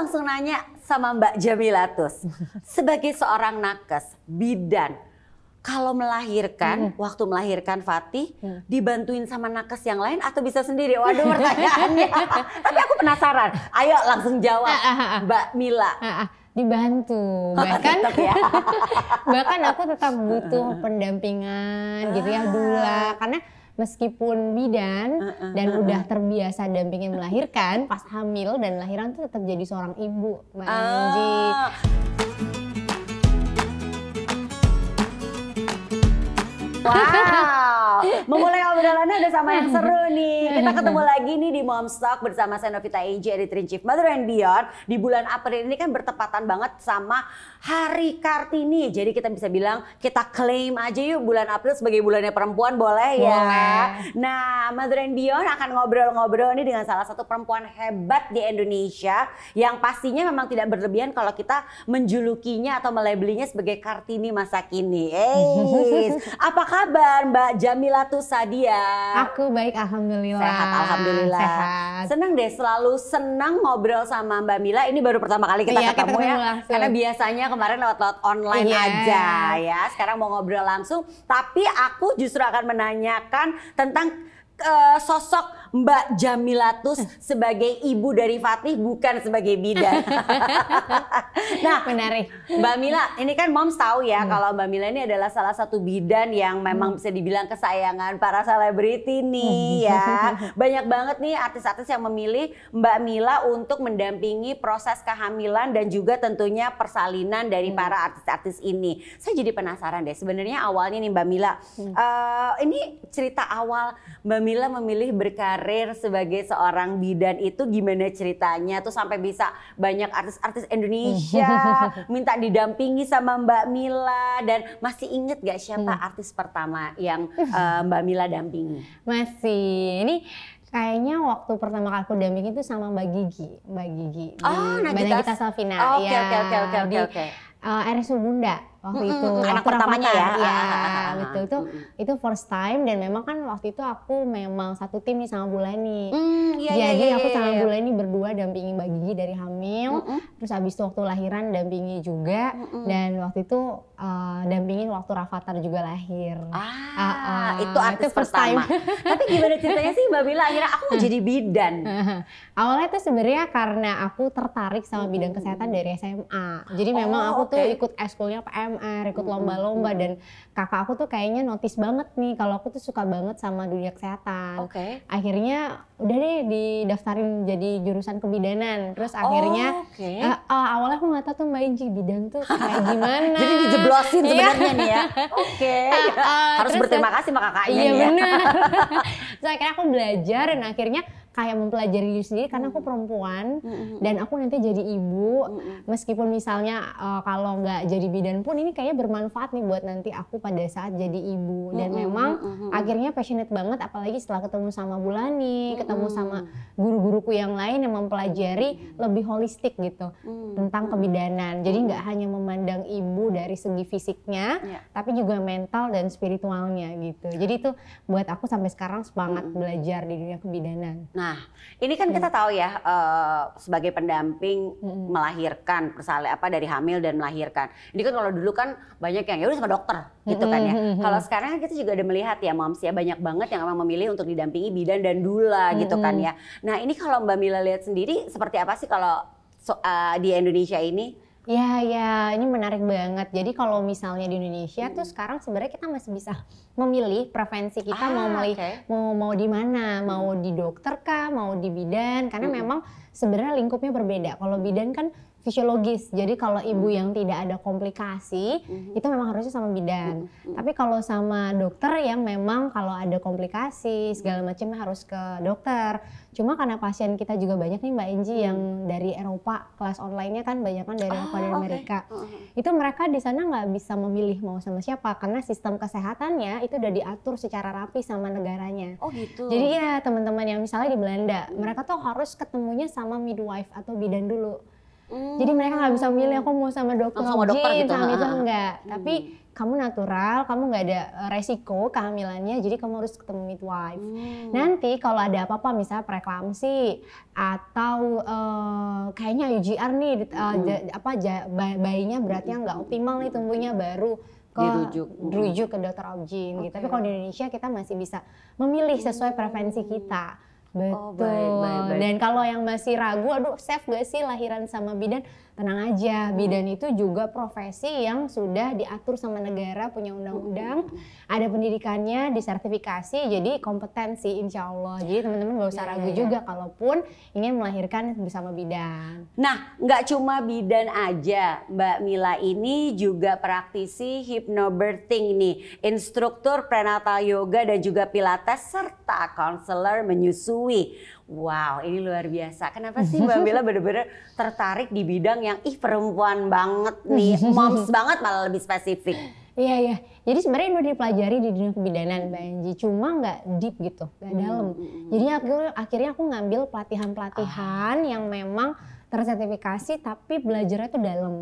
langsung nanya sama Mbak Jamilatus. Sebagai seorang nakes, bidan, kalau melahirkan, hmm. waktu melahirkan Fatih, hmm. dibantuin sama nakes yang lain atau bisa sendiri? Waduh pertanyaannya. Tapi aku penasaran. Ayo langsung jawab ah, ah, ah, Mbak Mila. dibantu oh, bahkan gitu ya. bahkan aku tetap butuh pendampingan gitu ya dula karena meskipun bidan uh, uh, dan uh, uh. udah terbiasa dampingin melahirkan, pas hamil dan lahiran tuh tetap jadi seorang ibu, Mbak uh. Wow, memulai obrolannya udah sama yang seru nih. Kita ketemu lagi nih di Momstock bersama Senovita AJ, Editor in Chief Mother and Beyond. Di bulan April ini kan bertepatan banget sama Hari Kartini. Jadi kita bisa bilang kita klaim aja yuk bulan April sebagai bulannya perempuan boleh ya. Boleh. Nah, Mother and Beyond akan ngobrol-ngobrol nih dengan salah satu perempuan hebat di Indonesia yang pastinya memang tidak berlebihan kalau kita menjulukinya atau melabelinya sebagai Kartini masa kini. Eh, apa kabar Mbak Jamila Tusadia? ya Aku baik alhamdulillah. Sehat alhamdulillah. Sehat. Senang deh selalu senang ngobrol sama Mbak Mila. Ini baru pertama kali kita iya, ketemu ketemu ya. Langsung. Karena biasanya kemarin lewat-lewat online iya. aja ya. Sekarang mau ngobrol langsung, tapi aku justru akan menanyakan tentang uh, sosok Mbak Jamilatus eh. sebagai ibu dari Fatih bukan sebagai bidan. nah, menarik. Mbak Mila, ini kan moms tahu ya hmm. kalau Mbak Mila ini adalah salah satu bidan yang memang hmm. bisa dibilang kesayangan para selebriti nih hmm. ya. Banyak banget nih artis-artis yang memilih Mbak Mila untuk mendampingi proses kehamilan dan juga tentunya persalinan dari hmm. para artis-artis ini. Saya jadi penasaran deh sebenarnya awalnya nih Mbak Mila. Hmm. Uh, ini cerita awal Mbak Mila memilih berkarya karir sebagai seorang bidan itu gimana ceritanya tuh sampai bisa banyak artis-artis Indonesia minta didampingi sama Mbak Mila dan masih inget gak siapa hmm. artis pertama yang uh, eh, Mbak Mila dampingi? Masih. Ini Kayaknya waktu pertama kali aku dampingi itu sama Mbak Gigi, Mbak Gigi, oh, Mbak kita Salvina, oh, okay, ya, okay, okay, okay, okay, okay. uh, eh, RSU Bunda waktu -hmm. itu anak pertamanya ya, ya ah. gitu ah. itu itu first time dan memang kan waktu itu aku memang satu tim nih sama Bulani mm, iya, iya, jadi iya, iya, aku sama iya. iya. Bulani berdua dampingi Mbak Gigi dari hamil mm -hmm. terus habis itu waktu lahiran dampingi juga mm -hmm. dan waktu itu uh, dampingin waktu Rafathar juga lahir ah uh, uh, itu artis itu first pertama time. tapi gimana ceritanya sih Mbak Bila akhirnya aku jadi bidan awalnya itu sebenarnya karena aku tertarik sama bidang kesehatan dari SMA jadi memang oh, aku okay. tuh ikut eskulnya PM SMA, ah, ikut lomba-lomba dan kakak aku tuh kayaknya notice banget nih kalau aku tuh suka banget sama dunia kesehatan. Oke. Okay. Akhirnya udah deh didaftarin jadi jurusan kebidanan. Terus akhirnya oh, eh, okay. uh, eh, uh, awalnya aku nggak tahu tuh Mbak bidan tuh kayak gimana. jadi dijeblosin iya. sebenarnya nih ya. Iya. Oke. Okay. Uh, eh, uh, Harus berterima kasih sama kakaknya iya, ya. benar. so, akhirnya aku belajar dan akhirnya kayak mempelajari diri sendiri karena aku hmm. perempuan mm-hmm. dan hmm. aku nanti jadi ibu mm-hmm. meskipun misalnya uh, kalau nggak jadi bidan pun ini kayaknya bermanfaat nih buat nanti aku pada saat jadi ibu dan mm-hmm. memang mm-hmm. akhirnya passionate banget apalagi setelah ketemu sama Bulani mm-hmm. ketemu sama guru-guruku yang lain yang mempelajari mm-hmm. lebih holistik gitu mm-hmm. tentang kebidanan jadi nggak hanya memandang ibu dari segi fisiknya yeah. tapi juga mental dan spiritualnya gitu jadi itu buat aku sampai sekarang semangat mm-hmm. belajar di dunia kebidanan Nah, ini kan hmm. kita tahu ya uh, sebagai pendamping hmm. melahirkan persale apa dari hamil dan melahirkan. Ini kan kalau dulu kan banyak yang ya udah sama dokter gitu kan ya. Hmm. hmm, hmm, hmm. Kalau sekarang kita juga ada melihat ya moms ya banyak banget yang memang memilih untuk didampingi bidan dan dula gitu kan ya. Nah, ini kalau Mbak Mila lihat sendiri seperti apa sih kalau so, uh, di Indonesia ini? Ya, ya, ini menarik banget. Jadi kalau misalnya di Indonesia hmm. tuh sekarang sebenarnya kita masih bisa memilih preferensi kita ah, mau milih okay. mau mau di mana, hmm. mau di dokter kah, mau di bidan karena hmm. memang sebenarnya lingkupnya berbeda. Kalau bidan kan fisiologis. Jadi kalau ibu hmm. yang tidak ada komplikasi hmm. itu memang harusnya sama bidan. Hmm. hmm. Tapi kalau sama dokter yang memang kalau ada komplikasi segala macam harus ke dokter. Cuma karena pasien kita juga banyak nih Mbak Enji hmm. yang dari Eropa kelas online-nya kan banyak kan dari oh, Eropa dan Amerika. Okay. Ah, ah, itu mereka di sana nggak bisa memilih mau sama siapa karena sistem kesehatannya itu udah diatur secara rapi sama negaranya. Oh gitu. Jadi ya teman-teman yang misalnya di Belanda, mereka tuh harus ketemunya sama midwife atau bidan dulu. Hmm. Jadi mereka nggak bisa milih aku mau sama dokter, sama, dokter gitu. sama itu enggak. Hmm. Tapi kamu natural, kamu nggak ada e, resiko kehamilannya, jadi kamu harus ketemu midwife. Hmm. Nanti kalau ada apa-apa, misalnya preeklamsi atau uh, kayaknya UGR nih, uh, hmm. apa ja, bayinya beratnya nggak optimal nih tumbuhnya baru ke dirujuk, hmm. dirujuk ke dokter objin okay. gitu. Tapi kalau di Indonesia kita masih bisa memilih sesuai preferensi hmm. kita Betul. Oh, baik, baik, baik. Dan kalau yang masih ragu, aduh, safe gak sih lahiran sama bidan? tenang aja hmm. bidan itu juga profesi yang sudah diatur sama negara punya undang-undang ada pendidikannya disertifikasi jadi kompetensi insya Allah jadi teman-teman gak usah ya, ya, ragu yeah. juga kalaupun ingin melahirkan bersama bidan nah nggak cuma bidan aja Mbak Mila ini juga praktisi hypnobirthing nih instruktur prenatal yoga dan juga pilates serta konselor menyusui Wow, ini luar biasa. Kenapa sih Mbak Bella benar-benar tertarik di bidang yang ih perempuan banget nih, moms banget malah lebih spesifik? Iya iya. Jadi sebenarnya udah dipelajari di dunia kebidanan Mbak cuma nggak deep gitu, nggak hmm, dalam. Hmm, hmm. Jadi aku akhirnya aku ngambil pelatihan-pelatihan ah. yang memang tersertifikasi tapi belajarnya itu dalam.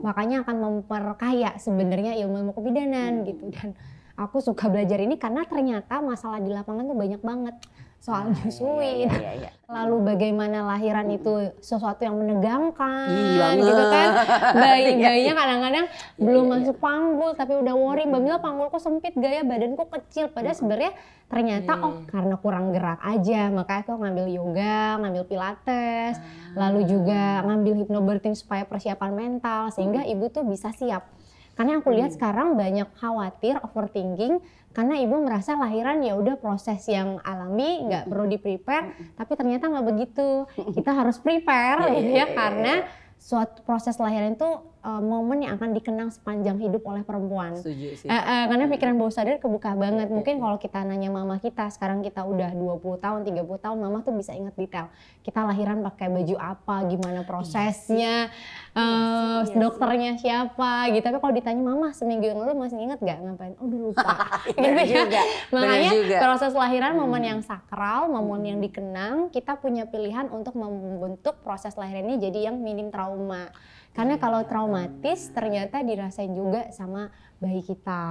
Makanya akan memperkaya sebenarnya ilmu-ilmu kebidanan gitu dan aku suka belajar ini karena ternyata masalah di lapangan tuh banyak banget soal nyusui hmm, iya, iya, iya. lalu bagaimana lahiran itu sesuatu yang menegangkan iya, gitu kan bayi-bayinya iya, iya. kadang-kadang belum iya, masuk panggul tapi udah worry mbak panggul kok sempit gaya badan kok kecil padahal sebenarnya ternyata hmm. oh karena kurang gerak aja makanya aku ngambil yoga ngambil pilates lalu juga ah. ngambil hypnobirthing supaya persiapan mental sehingga hmm. ibu tuh bisa siap karena aku lihat hmm. sekarang banyak khawatir, overthinking karena ibu merasa lahiran ya udah proses yang alami, nggak hmm. perlu di prepare. Hmm. Tapi ternyata nggak begitu. Kita harus prepare iya, iya, ya iya, karena suatu proses lahiran itu uh, momen yang akan dikenang sepanjang hidup oleh perempuan. Setuju sih. Uh, uh, karena pikiran bawah sadar kebuka banget. Mungkin kalau kita nanya mama kita, sekarang kita udah 20 tahun, 30 tahun, mama tuh bisa ingat detail. Kita lahiran pakai baju apa, gimana prosesnya, uh, yes, yes, dokternya yes. siapa gitu. Tapi kalau ditanya mama seminggu yang lalu masih inget gak ngapain? Oh lupa. gitu ya. juga. Makanya juga. proses lahiran momen hmm. yang sakral, momen hmm. yang dikenang, kita punya pilihan untuk membentuk proses lahirannya jadi yang minim trauma. Karena iya, kalau trauma otomatis ternyata dirasain juga sama bayi kita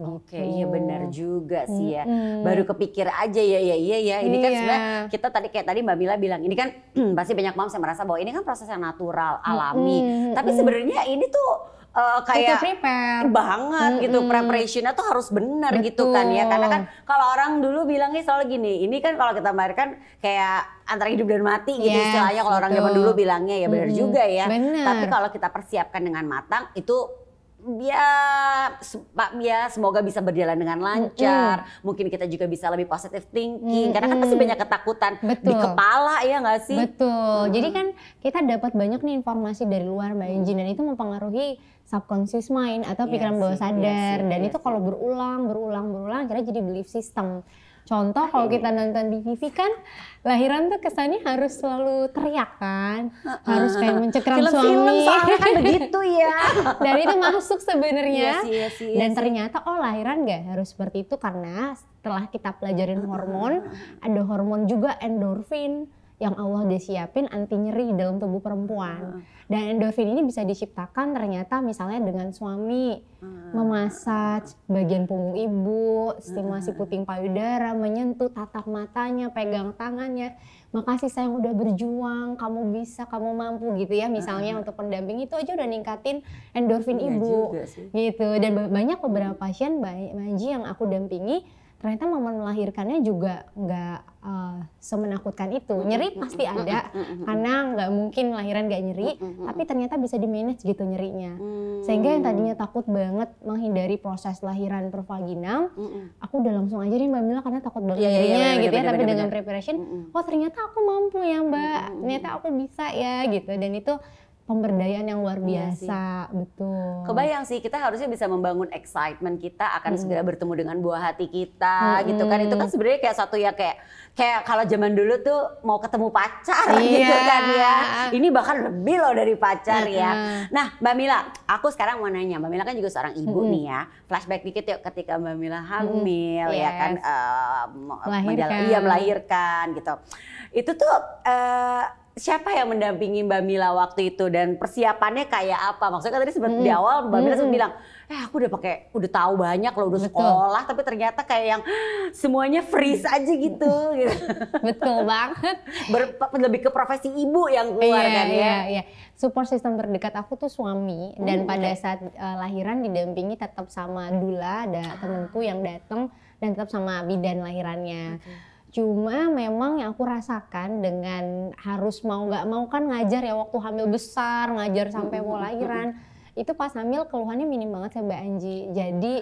gitu. Oke, iya benar juga sih ya. Hmm. Baru kepikir aja ya ya iya ya. Ini kan iya. kan sebenarnya kita tadi kayak tadi Mbak Mila bilang ini kan pasti banyak moms yang merasa bahwa ini kan proses yang natural, alami. Hmm. Tapi sebenarnya ini tuh uh, kayak prepare. banget mm -hmm. gitu preparationnya tuh harus benar gitu kan ya karena kan kalau orang dulu bilangnya soal gini ini kan kalau kita melahirkan kayak antara hidup dan mati gitu yes, gitu istilahnya kalau orang zaman dulu bilangnya ya benar mm -hmm. juga ya bener. tapi kalau kita persiapkan dengan matang itu ya Pak ya semoga bisa berjalan dengan lancar. Mm. Mungkin kita juga bisa lebih positif thinking mm. karena kan pasti banyak ketakutan Betul. di kepala ya nggak sih? Betul. Mm. Jadi kan kita dapat banyak nih informasi dari luar Mbak Enji mm. dan itu mempengaruhi subconscious mind atau iya pikiran yes, bawah iya sadar yes, dan yes, iya itu kalau berulang berulang berulang akhirnya jadi belief system. Contoh kalau kita nonton di TV kan lahiran tuh kesannya harus selalu teriak kan, harus kayak mencekram film, suami. Film soalnya kan begitu ya. Dan itu masuk sebenarnya. Yes, yes, yes, Dan ternyata oh lahiran nggak harus seperti itu karena setelah kita pelajarin hormon, ada hormon juga endorfin yang Allah udah siapin anti nyeri dalam tubuh perempuan. Uh. Dan endorfin ini bisa diciptakan ternyata misalnya dengan suami uh. memasaj bagian punggung ibu, stimulasi puting payudara, menyentuh tatap matanya, pegang tangannya. Makasih sayang udah berjuang, kamu bisa, kamu mampu gitu ya. Misalnya uh. untuk pendamping itu aja udah ningkatin endorfin ya ibu. Gitu. Dan banyak beberapa pasien Mbak Maji yang aku dampingi ternyata momen melahirkannya juga nggak uh, semenakutkan itu nyeri pasti ada karena nggak mungkin lahiran nggak nyeri tapi ternyata bisa di manage gitu nyerinya hmm. sehingga yang tadinya takut banget menghindari proses lahiran pervaginal aku udah langsung aja nih mbak Mila karena takut banget yeah, iya, iya, nyerinya yeah, gitu ya tapi dengan preparation oh ternyata aku mampu ya mbak ternyata aku bisa ya gitu dan itu pemberdayaan yang luar iya biasa, iya betul. Kebayang sih kita harusnya bisa membangun excitement kita akan hmm. segera bertemu dengan buah hati kita, hmm. gitu kan? Itu kan sebenarnya kayak satu ya kayak kayak kalau zaman dulu tuh mau ketemu pacar, gitu iya. gitu kan ya. Ini bahkan lebih loh dari pacar hmm. ya. Nah, Mbak Mila, aku sekarang mau nanya, Mbak Mila kan juga seorang ibu hmm. nih ya. Flashback dikit yuk ketika Mbak Mila hamil hmm. yes. ya kan, uh, melahirkan. iya melahirkan gitu. Itu tuh. Uh, siapa yang mendampingi Mbak Mila waktu itu dan persiapannya kayak apa? Maksudnya kan tadi seperti mm. di awal Mbak Mila mm. bilang, eh aku udah pakai udah tahu banyak loh udah Betul. sekolah tapi ternyata kayak yang ah, semuanya freeze aja gitu gitu. Betul banget. Ber, lebih ke profesi ibu yang keluar yeah, kan ya. Yeah, yeah. Support sistem terdekat aku tuh suami dan mm. pada saat uh, lahiran didampingi tetap sama Dula ada temanku yang datang dan tetap sama bidan lahirannya. Okay Cuma memang yang aku rasakan dengan harus mau nggak mau kan ngajar ya waktu hamil besar, ngajar sampai mau lahiran itu pas hamil keluhannya minim banget ya Mbak Anji. Jadi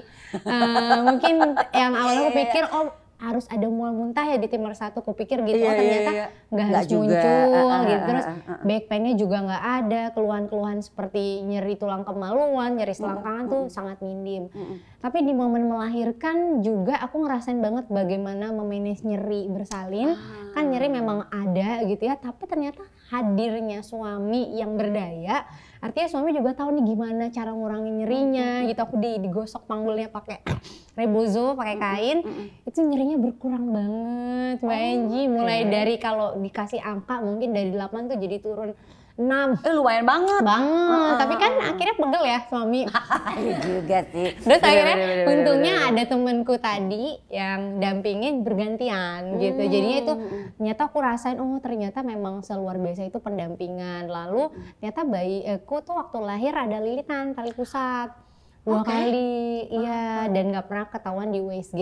uh, mungkin yang awalnya aku iya, iya, iya. pikir oh harus ada mual muntah ya di timur satu kupikir gitu iya, oh ternyata nggak iya, iya. iya, iya. harus juga. muncul uh, uh, gitu terus uh, uh, uh. back painnya juga nggak ada keluhan-keluhan seperti nyeri tulang kemaluan nyeri mm, selangkangan uh, uh. tuh mm. sangat minim uh, uh. tapi di momen melahirkan juga aku ngerasain banget bagaimana memanage nyeri bersalin uh. kan nyeri memang ada gitu ya tapi ternyata hadirnya suami yang berdaya artinya suami juga tahu nih gimana cara ngurangin nyerinya gitu aku di digosok panggulnya pakai rebozo pakai kain itu nyerinya berkurang banget Mbak oh, Enji mulai dari kalau dikasih angka mungkin dari 8 tuh jadi turun enam eh lumayan banget banget uh, tapi kan akhirnya pegel ya suami iya juga sih terus akhirnya bener, bener, untungnya bener, bener. ada temenku tadi yang dampingin bergantian gitu. hmm. gitu jadinya itu ternyata aku rasain oh ternyata memang seluar biasa itu pendampingan lalu ternyata bayi, aku tuh waktu lahir ada lilitan tali pusat oh, dua okay. kali iya dan gak pernah ketahuan di USG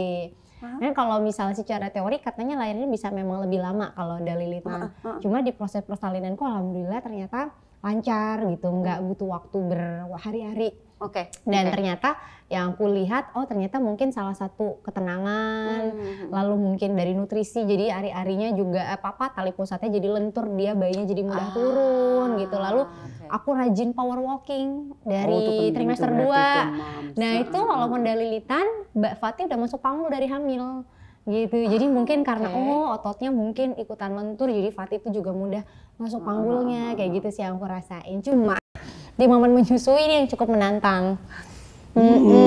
dan kalau misalnya secara teori katanya lahirnya bisa memang lebih lama kalau ada lilitan. Cuma di proses persalinan kok alhamdulillah ternyata lancar gitu, nggak butuh waktu berhari-hari. Oke. Okay. Dan okay. ternyata yang aku lihat, oh ternyata mungkin salah satu ketenangan, hmm. hmm lalu hmm. mungkin dari nutrisi, jadi hari-harinya juga apa apa tali pusatnya jadi lentur, dia bayinya jadi mudah ah, turun gitu. Lalu aku rajin power walking dari oh, trimester 2 Nah itu hmm, walaupun dalilitan, Mbak Fatih udah masuk panggung dari hamil gitu ah, jadi mungkin karena okay. oh ototnya mungkin ikutan lentur jadi Fatih itu juga mudah masuk ah, ah, panggulnya kayak gitu sih yang aku rasain cuma di momen menyusui ini yang cukup menantang hmm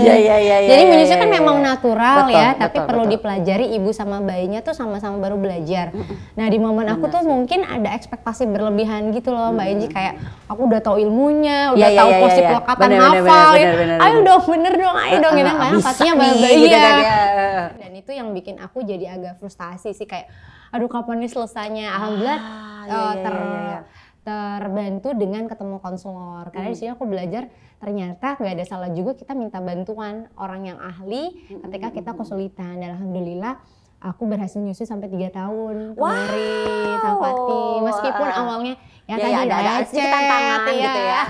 ya, ya, ya, Jadi Indonesia ya, ya, kan ya, ya, memang natural betul, ya, betul, tapi betul, perlu betul. dipelajari ibu sama bayinya tuh sama-sama baru belajar. Nah di momen aku tuh sih. mungkin ada ekspektasi berlebihan gitu loh Mbak Enji kayak aku udah tahu ilmunya, udah ya, tahu posisi pelekatan hafal, gitu. ayo dong bener dong, ayo dong gitu. ini gitu iya. kan, pastinya bayi gitu Dan itu yang bikin aku jadi agak frustasi sih kayak, aduh kapan ini selesainya? Alhamdulillah ah, eh, ter terbantu dengan ketemu konselor karena hmm. di sini aku belajar ternyata nggak ada salah juga kita minta bantuan orang yang ahli hmm. ketika kita kesulitan dan alhamdulillah aku berhasil nyusui sampai tiga tahun kemarin wow. sama meskipun wow. Ah. awalnya ya, ya, kan ya ada, ada, sedikit tantangan ya. gitu ya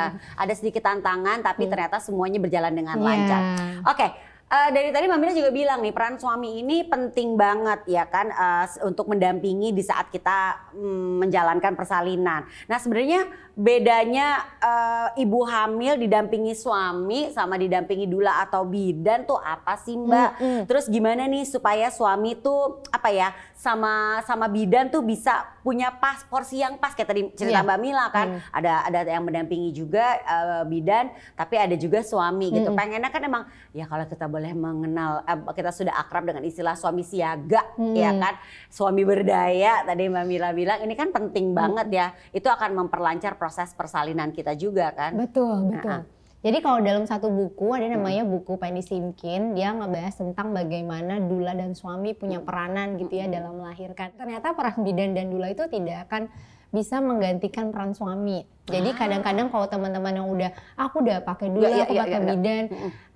ada sedikit tantangan tapi hmm. ternyata semuanya berjalan dengan iya. lancar oke okay Uh, dari tadi Mbak Mira juga bilang nih peran suami ini penting banget ya kan uh, untuk mendampingi di saat kita um, menjalankan persalinan. Nah sebenarnya bedanya uh, ibu hamil didampingi suami sama didampingi dula atau bidan tuh apa sih Mbak? Mm -hmm. Terus gimana nih supaya suami tuh apa ya sama sama bidan tuh bisa punya pas porsi yang pas kayak tadi cerita yeah. Mbak Mila kan. Mm. Ada ada yang mendampingi juga uh, bidan, tapi ada juga suami mm. gitu. Hmm. Pengennya kan emang ya kalau kita boleh mengenal uh, kita sudah akrab dengan istilah suami siaga mm. ya hmm. kan. Suami berdaya tadi Mbak Mila bilang ini kan penting banget hmm. ya. Itu akan memperlancar proses persalinan kita juga kan. Betul, nah, betul. Jadi kalau dalam satu buku ada hmm. namanya buku Penny Simkin, dia ngebahas tentang bagaimana dula dan suami punya peranan gitu ya hmm. dalam melahirkan. Ternyata perang bidan dan dula itu tidak akan bisa menggantikan peran suami. Jadi ah. kadang-kadang kalau teman-teman yang udah aku udah pakai dulu, ya, aku ya, pakai ya, bidan,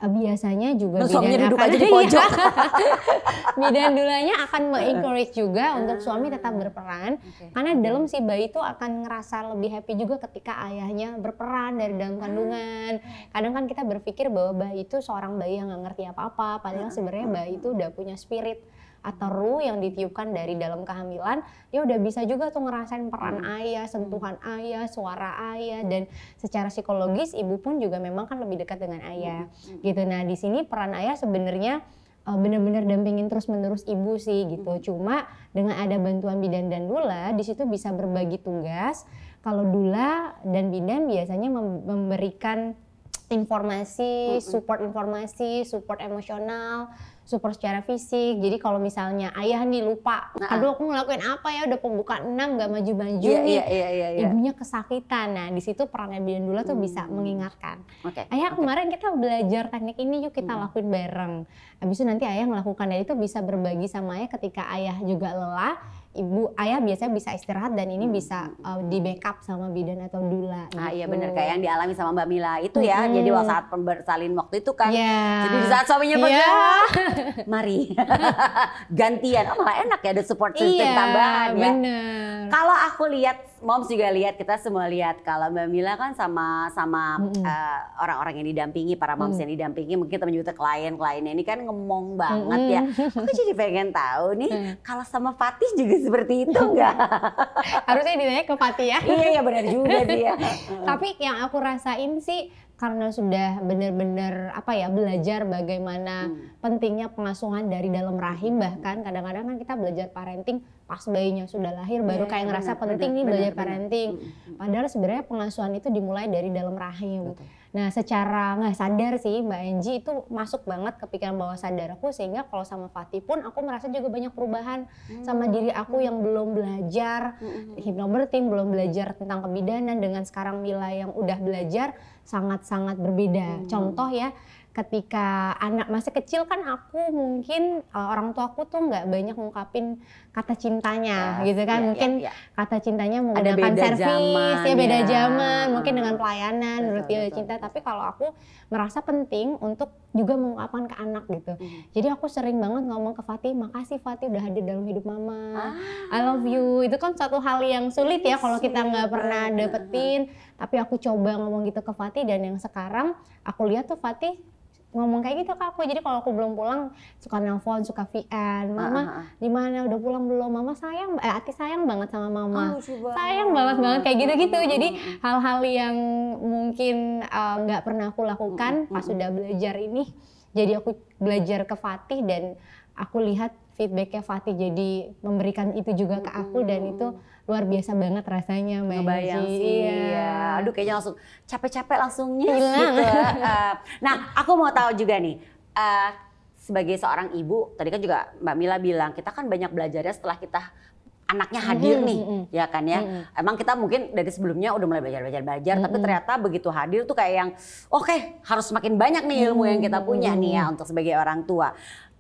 ya. biasanya juga nah, bidan duduk akan aja di iya. pojok. bidan dulanya akan mengencourage juga ah. untuk suami tetap ah. berperan, okay. karena dalam si bayi itu akan ngerasa lebih happy juga ketika ayahnya berperan dari dalam ah. kandungan. Kadang kan kita berpikir bahwa bayi itu seorang bayi yang nggak ngerti apa-apa, padahal sebenarnya bayi itu udah punya spirit atau ruh yang ditiupkan dari dalam kehamilan ya udah bisa juga tuh ngerasain peran hmm. ayah hmm. sentuhan ayah suara ayah dan secara psikologis ibu pun juga memang kan lebih dekat dengan ayah hmm. gitu nah di sini peran ayah sebenarnya eh, benar-benar dampingin terus-menerus ibu sih gitu. Cuma dengan ada bantuan bidan dan dula di situ bisa berbagi tugas. Kalau dula dan bidan biasanya memberikan informasi, support informasi, support emosional, support secara fisik. Jadi kalau misalnya ayah nih lupa, nah, ah. aduh aku ngelakuin apa ya udah pembuka enam gak maju-maju iya, nih, iya, iya, iya, iya, ibunya kesakitan. Nah di situ peran Bidan dulu tuh hmm. bisa mengingatkan. Okay, ayah okay. kemarin kita belajar teknik ini yuk kita hmm. lakuin bareng. Habis itu nanti ayah melakukan dan itu bisa berbagi sama ayah ketika ayah juga lelah ibu ayah biasanya bisa istirahat dan ini bisa uh, di backup sama bidan atau dula ah, gitu. ah iya benar kayak yang dialami sama mbak Mila itu ya hmm. jadi waktu saat bersalin waktu itu kan yeah. jadi di saat suaminya yeah. Iya. mari gantian oh malah enak ya ada support system yeah, tambahan ya bener. kalau aku lihat moms juga lihat kita semua lihat kalau mbak Mila kan sama sama -hmm. uh, orang-orang yang didampingi para moms mm. yang didampingi mungkin teman juga klien kliennya ini kan ngomong banget -hmm. ya aku jadi pengen tahu nih mm. kalau sama Fatih juga seperti itu enggak? Harusnya ditanya ke Pati ya. iya, iya benar juga dia. Tapi yang aku rasain sih karena sudah benar-benar apa ya belajar bagaimana hmm. pentingnya pengasuhan dari dalam rahim hmm. bahkan kadang-kadang kan kita belajar parenting pas bayinya sudah lahir iya, baru kayak ngerasa penting nih belajar parenting. Hmm, hmm, Padahal sebenarnya pengasuhan itu dimulai dari dalam rahim. Betul Nah, secara nggak sadar sih Mbak Enji itu masuk banget ke pikiran bawah sadar aku sehingga kalau sama Fatih pun aku merasa juga banyak perubahan hmm. sama diri aku yang belum belajar hmm. hipnobirthing, belum belajar tentang kebidanan dengan sekarang nilai yang udah belajar sangat-sangat berbeda. Hmm. Contoh ya, ketika anak masih kecil kan aku mungkin uh, orang aku tuh nggak banyak ngungkapin kata cintanya ya, gitu kan ya, mungkin ya, ya. kata cintanya menggunakan servis ya beda ya. zaman mungkin dengan pelayanan betul, menurut dia cinta tapi kalau aku merasa penting untuk juga mengungkapkan ke anak gitu hmm. jadi aku sering banget ngomong ke Fatih makasih Fatih udah hadir dalam hidup mama ah. I love you itu kan satu hal yang sulit ya kalau kita nggak pernah dapetin tapi aku coba ngomong gitu ke Fatih dan yang sekarang aku lihat tuh Fatih ngomong kayak gitu ke aku jadi kalau aku belum pulang suka nelfon suka VN ah, mama uh, ah, -huh. Ah. di mana udah pulang belum mama sayang eh ati sayang banget sama mama oh, sayang banget banget kayak gitu gitu jadi hal-hal yang mungkin eh, nggak uh, pernah aku lakukan pas sudah belajar ini jadi aku belajar ke Fatih dan aku lihat feedbacknya Fatih jadi memberikan itu juga ke aku dan itu luar biasa banget rasanya Mbak Ngebayang sih, iya. iya. Aduh kayaknya langsung capek-capek langsung nyes gitu. uh, nah aku mau tahu juga nih, uh, sebagai seorang ibu, tadi kan juga Mbak Mila bilang, kita kan banyak belajarnya setelah kita anaknya hadir mm -hmm. nih, hmm, hmm. ya kan ya. Mm -hmm. Emang kita mungkin dari sebelumnya udah mulai belajar belajar belajar, mm -hmm. tapi hmm. ternyata begitu hadir tuh kayak yang oke okay, harus semakin banyak nih ilmu mm -hmm. yang kita punya mm -hmm. nih ya untuk sebagai orang tua.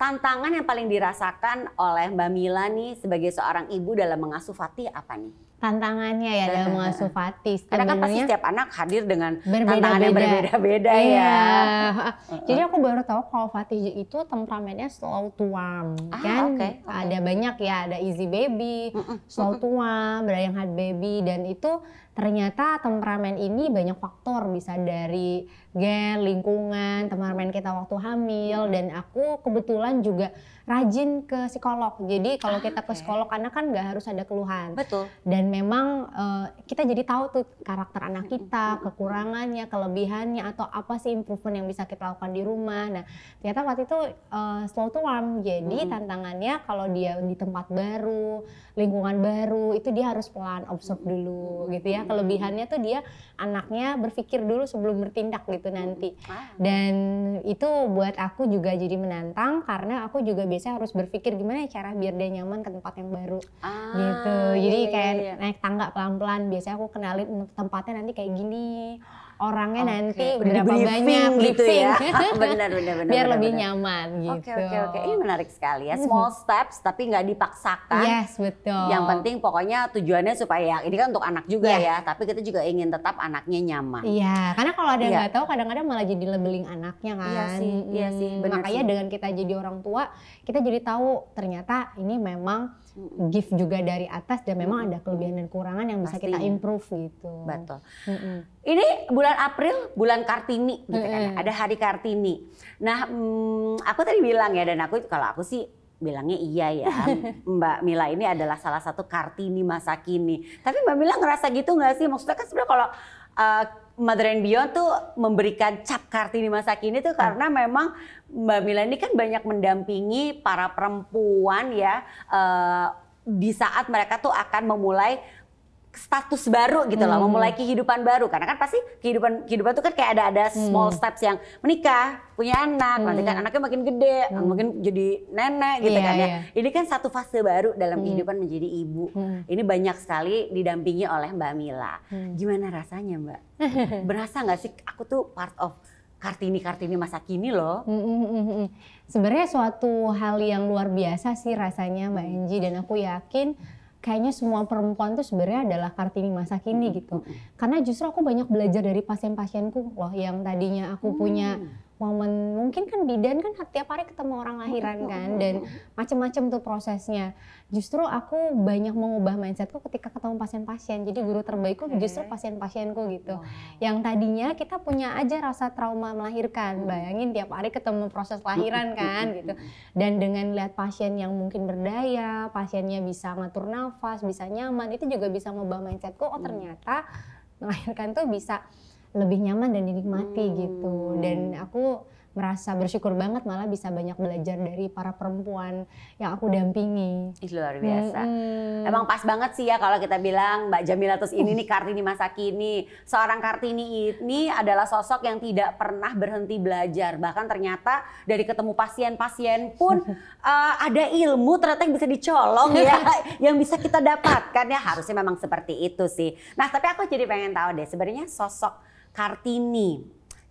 Tantangan yang paling dirasakan oleh Mbak Mila nih sebagai seorang ibu dalam mengasuh Fatih apa nih? tantangannya ya dalam mengasuh sofatis, Karena kan pasti setiap anak hadir dengan berbeda berbeda-beda ya. iya. ya. Jadi aku baru tahu kalau Fatis itu temperamennya slow tuam, ah, kan okay, okay. ada banyak ya, ada easy baby, slow tuam, warm, yang hard baby dan itu ternyata temperamen ini banyak faktor bisa dari gen, lingkungan, temperamen kita waktu hamil dan aku kebetulan juga rajin ke psikolog. Jadi kalau ah, kita okay. ke psikolog anak kan nggak harus ada keluhan. Betul. Dan memang uh, kita jadi tahu tuh karakter anak kita, kekurangannya, kelebihannya, atau apa sih improvement yang bisa kita lakukan di rumah. Nah, ternyata waktu itu uh, slow to warm. Jadi hmm. tantangannya kalau dia di tempat baru, lingkungan baru, itu dia harus pelan observe dulu gitu ya. Kelebihannya tuh dia anaknya berpikir dulu sebelum bertindak gitu nanti. Dan itu buat aku juga jadi menantang karena aku juga biasanya harus berpikir gimana ya cara biar dia nyaman ke tempat yang baru. Ah, gitu. Jadi iya, iya kayak iya. naik tangga pelan-pelan biasanya aku kenalin tempatnya nanti kayak gini orangnya okay. nanti udah berapa briefing banyak gitu ya. briefing. ya benar benar benar biar bener, lebih bener. nyaman gitu oke okay, oke okay, oke okay. ini menarik sekali ya mhm. small steps tapi nggak dipaksakan yes betul yang penting pokoknya tujuannya supaya ini kan untuk anak juga yeah. ya tapi kita juga ingin tetap anaknya nyaman iya yeah. karena kalau ada yang iya. nggak yeah. tahu kadang-kadang malah jadi labeling anaknya kan iya sih iya sih benar makanya sih. dengan kita jadi orang tua kita jadi tahu ternyata ini memang gift juga dari atas dan memang ada kelebihan dan kekurangan yang bisa Pasti. kita improve gitu. Betul. Mm -hmm. Ini bulan April, bulan Kartini gitu mm -hmm. kan. Ada hari Kartini. Nah, mm, aku tadi bilang ya dan aku kalau aku sih bilangnya iya ya Mbak Mila ini adalah salah satu Kartini masa kini. Tapi Mbak Mila ngerasa gitu nggak sih? Maksudnya kan sebenarnya kalau uh, Mother and Beyond tuh memberikan cap Kartini masa kini tuh hmm. karena hmm. memang Mbak Mila ini kan banyak mendampingi para perempuan ya uh, di saat mereka tuh akan memulai status baru gitu loh, hmm. memulai kehidupan baru. Karena kan pasti kehidupan kehidupan itu kan kayak ada ada hmm. small hmm. steps yang menikah, punya anak, hmm. nanti kan anaknya makin gede, hmm. makin jadi nenek gitu yeah, kan ya. Yeah. Ini kan satu fase baru dalam hmm. kehidupan menjadi ibu. Hmm. Ini banyak sekali didampingi oleh Mbak Mila. Hmm. Gimana rasanya Mbak? Berasa nggak sih aku tuh part of kartini kartini masa kini loh. Hmm, hmm, Sebenarnya suatu hal yang luar biasa sih rasanya Mbak Enji dan aku yakin kayaknya semua perempuan tuh sebenarnya adalah kartini masa kini gitu karena justru aku banyak belajar dari pasien-pasienku loh yang tadinya aku punya hmm momen mungkin kan bidan kan tiap hari ketemu orang lahiran kan dan macam-macam tuh prosesnya. Justru aku banyak mengubah mindsetku ketika ketemu pasien-pasien. Jadi guru terbaikku okay. justru pasien-pasienku gitu. Wow. Yang tadinya kita punya aja rasa trauma melahirkan. Mm. Bayangin tiap hari ketemu proses lahiran kan gitu. Dan dengan lihat pasien yang mungkin berdaya, pasiennya bisa ngatur nafas, bisa nyaman, itu juga bisa mengubah mindsetku. Oh mm. ternyata melahirkan tuh bisa lebih nyaman dan dinikmati hmm. gitu dan aku merasa bersyukur banget malah bisa banyak belajar dari para perempuan yang aku dampingi. Ih, luar biasa. Hmm. Emang pas banget sih ya kalau kita bilang Mbak Jamila terus ini nih Kartini masa kini. Seorang Kartini ini adalah sosok yang tidak pernah berhenti belajar. Bahkan ternyata dari ketemu pasien-pasien pun uh, ada ilmu ternyata yang bisa dicolong ya, yang bisa kita dapatkan ya harusnya memang seperti itu sih. Nah, tapi aku jadi pengen tahu deh sebenarnya sosok Kartini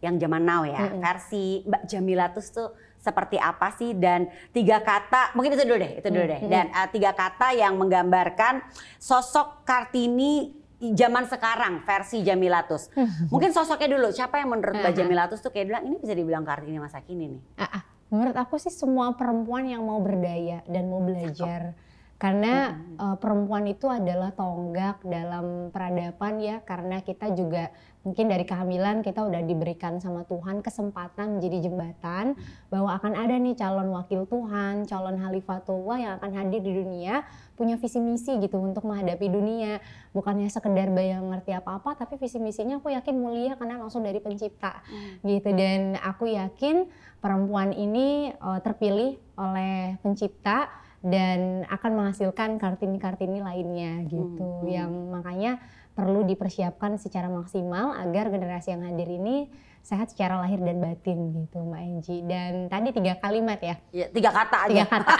yang zaman now ya, -hmm. versi Mbak Jamilatus tuh seperti apa sih dan tiga kata mungkin itu dulu deh, itu dulu -hmm. deh dan uh, tiga kata yang menggambarkan sosok Kartini zaman sekarang versi Jamilatus. Mungkin sosoknya dulu siapa yang menurut Mbak Jamilatus tuh kayak bilang ini bisa dibilang Kartini masa kini nih. Uh Menurut aku sih semua perempuan yang mau berdaya dan mau belajar. Oh karena hmm. uh, perempuan itu adalah tonggak dalam peradaban ya karena kita juga mungkin dari kehamilan kita udah diberikan sama Tuhan kesempatan menjadi jembatan bahwa akan ada nih calon wakil Tuhan, calon halifatullah yang akan hadir di dunia punya visi misi gitu untuk menghadapi dunia bukannya sekedar bayang ngerti apa apa tapi visi misinya aku yakin mulia karena langsung dari pencipta hmm. gitu dan aku yakin perempuan ini uh, terpilih oleh pencipta dan akan menghasilkan kartini kartini lainnya gitu hmm. yang makanya perlu dipersiapkan secara maksimal agar generasi yang hadir ini sehat secara lahir dan batin gitu Mbak Enji. Dan tadi tiga kalimat ya? ya tiga kata aja. Tiga kata.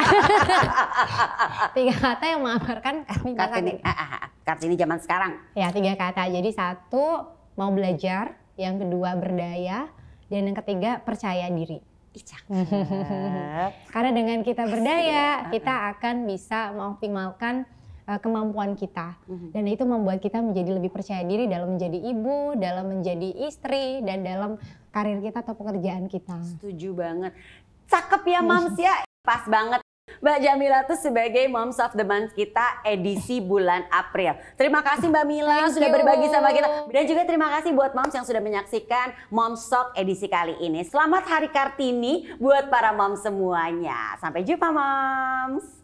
tiga kata yang mengabarkan Kartini. Kartini, ah, ah, ah, Kartini zaman sekarang. Ya tiga kata. Jadi satu mau belajar, yang kedua berdaya, dan yang ketiga percaya diri. Karena dengan kita berdaya, iya. kita akan bisa mengoptimalkan Eh, kemampuan kita mm-hmm. dan itu membuat kita menjadi lebih percaya diri dalam menjadi ibu, dalam menjadi istri dan dalam karir kita atau pekerjaan kita. Setuju banget. Cakep ya Mams ya. Pas banget Mbak Jamila tuh sebagai Moms of the Month kita edisi bulan April. Terima kasih Mbak Mila Thank sudah you. berbagi sama kita. Dan juga terima kasih buat Moms yang sudah menyaksikan Moms Talk edisi kali ini. Selamat Hari Kartini buat para Moms semuanya. Sampai jumpa Moms.